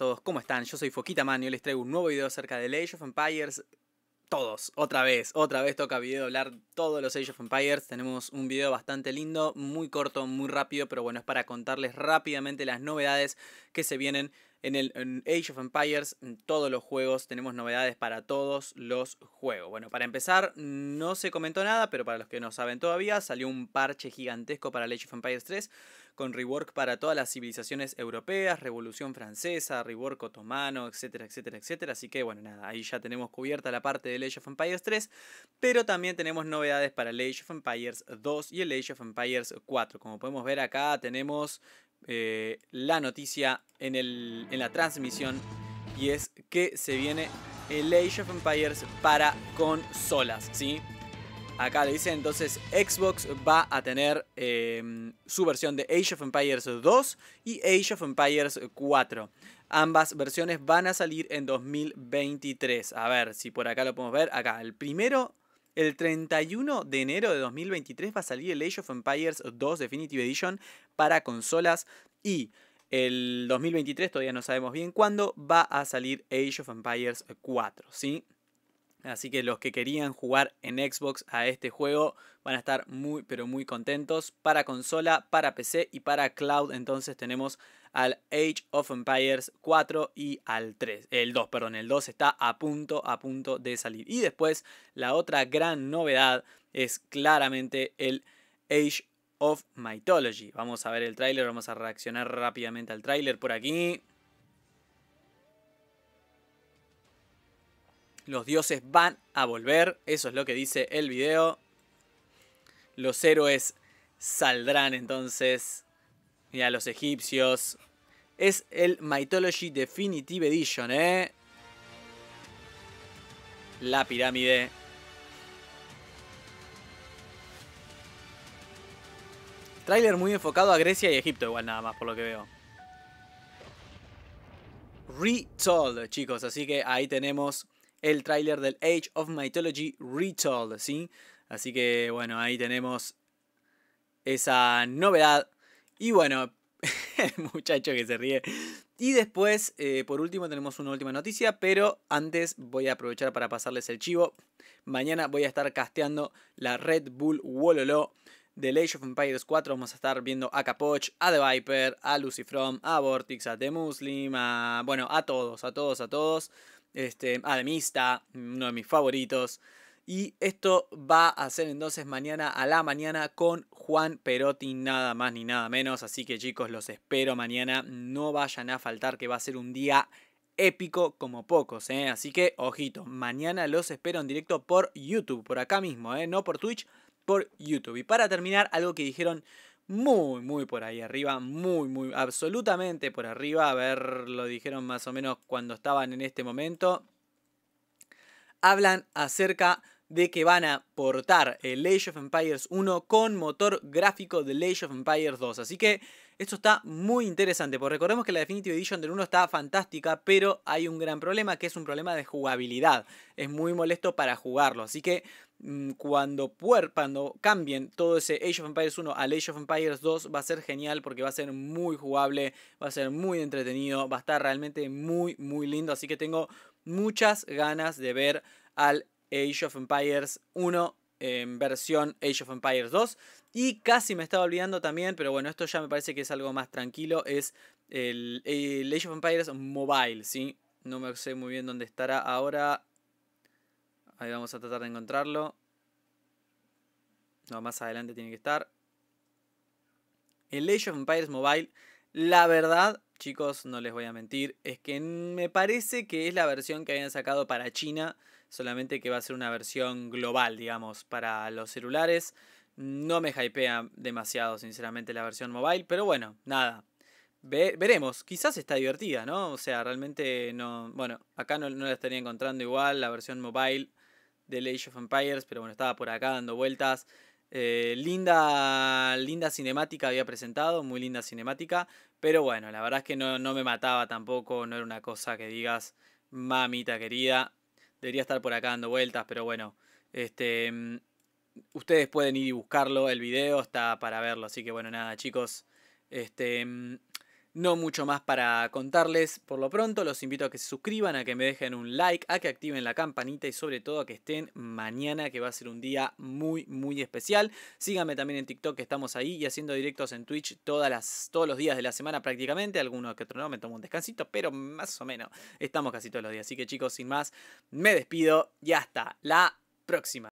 todos, ¿cómo están? Yo soy Foquita Man y hoy les traigo un nuevo video acerca de Age of Empires. Todos, otra vez, otra vez toca video hablar todos los Age of Empires. Tenemos un video bastante lindo, muy corto, muy rápido, pero bueno, es para contarles rápidamente las novedades que se vienen en el en Age of Empires, en todos los juegos, tenemos novedades para todos los juegos. Bueno, para empezar, no se comentó nada, pero para los que no saben todavía, salió un parche gigantesco para el Age of Empires 3, con rework para todas las civilizaciones europeas, Revolución Francesa, rework otomano, etcétera, etcétera, etcétera. Así que bueno, nada, ahí ya tenemos cubierta la parte de Age of Empires 3, pero también tenemos novedades para el Age of Empires 2 y el Age of Empires 4. Como podemos ver acá tenemos eh, la noticia en, el, en la transmisión y es que se viene el Age of Empires para consolas, ¿sí? Acá le dicen, entonces Xbox va a tener em, su versión de Age of Empires 2 y Age of Empires 4. Ambas versiones van a salir en 2023. A ver si por acá lo podemos ver. Acá, el primero, el 31 de enero de 2023 va a salir el Age of Empires 2 Definitive Edition para consolas y el 2023, todavía no sabemos bien cuándo, va a salir Age of Empires 4, ¿sí? Así que los que querían jugar en Xbox a este juego van a estar muy pero muy contentos. Para consola, para PC y para cloud entonces tenemos al Age of Empires 4 y al 3, el 2, perdón, el 2 está a punto a punto de salir. Y después la otra gran novedad es claramente el Age of Mythology. Vamos a ver el tráiler, vamos a reaccionar rápidamente al tráiler por aquí. Los dioses van a volver, eso es lo que dice el video. Los héroes saldrán entonces. a los egipcios. Es el Mythology Definitive Edition, ¿eh? La pirámide. Trailer muy enfocado a Grecia y Egipto, igual nada más, por lo que veo. Retold, chicos. Así que ahí tenemos el tráiler del Age of Mythology Retold, ¿sí? Así que bueno, ahí tenemos esa novedad. Y bueno, muchacho que se ríe. Y después, eh, por último, tenemos una última noticia, pero antes voy a aprovechar para pasarles el chivo. Mañana voy a estar casteando la Red Bull Wololo del Age of Empires 4. Vamos a estar viendo a Capoch, a The Viper, a Lucifrom, a Vortex, a The Muslim, a... Bueno, a todos, a todos, a todos. Este, Ademista, ah, uno de mis favoritos. Y esto va a ser entonces mañana a la mañana con Juan Perotti, nada más ni nada menos. Así que chicos, los espero mañana. No vayan a faltar, que va a ser un día épico como pocos. ¿eh? Así que, ojito, mañana los espero en directo por YouTube, por acá mismo, ¿eh? no por Twitch, por YouTube. Y para terminar, algo que dijeron muy, muy por ahí arriba, muy, muy, absolutamente por arriba. A ver, lo dijeron más o menos cuando estaban en este momento. Hablan acerca de que van a portar el Age of Empires 1 con motor gráfico de Age of Empires 2. Así que esto está muy interesante, porque recordemos que la Definitive Edition del 1 está fantástica, pero hay un gran problema, que es un problema de jugabilidad. Es muy molesto para jugarlo, así que mm, cuando, cuando cambien todo ese Age of Empires 1 al Age of Empires 2 va a ser genial porque va a ser muy jugable, va a ser muy entretenido, va a estar realmente muy, muy lindo. Así que tengo muchas ganas de ver al Age of Empires 1 en versión Age of Empires 2. Y casi me estaba olvidando también, pero bueno, esto ya me parece que es algo más tranquilo, es el, Age of Empires Mobile, ¿sí? No me sé muy bien dónde estará ahora. Ahí vamos a tratar de encontrarlo. No, más adelante tiene que estar. El Age of Empires Mobile, la verdad, chicos, no les voy a mentir, es que me parece que es la versión que habían sacado para China solamente que va a ser una versión global, digamos, para los celulares. No me hypea demasiado, sinceramente, la versión mobile, pero bueno, nada. veremos, quizás está divertida, ¿no? O sea, realmente no. Bueno, acá no, la estaría encontrando igual, la versión mobile de Age of Empires, pero bueno, estaba por acá dando vueltas. Eh, linda, linda cinemática había presentado, muy linda cinemática, pero bueno, la verdad es que no, no me mataba tampoco, no era una cosa que digas, mamita querida, Debería estar por acá dando vueltas, pero bueno. Este, mm, ustedes pueden ir y buscarlo, el video está para verlo. Así que bueno, nada, chicos. Este, mm, no mucho más para contarles por lo pronto, los invito a que se suscriban, a que me dejen un like, a que activen la campanita y sobre todo a que estén mañana que va a ser un día muy muy especial. Síganme también en TikTok que estamos ahí y haciendo directos en Twitch todas las, todos los días de la semana prácticamente, algunos que otro no, me tomo un descansito, pero más o menos estamos casi todos los días. Así que chicos, sin más, me despido y hasta la próxima.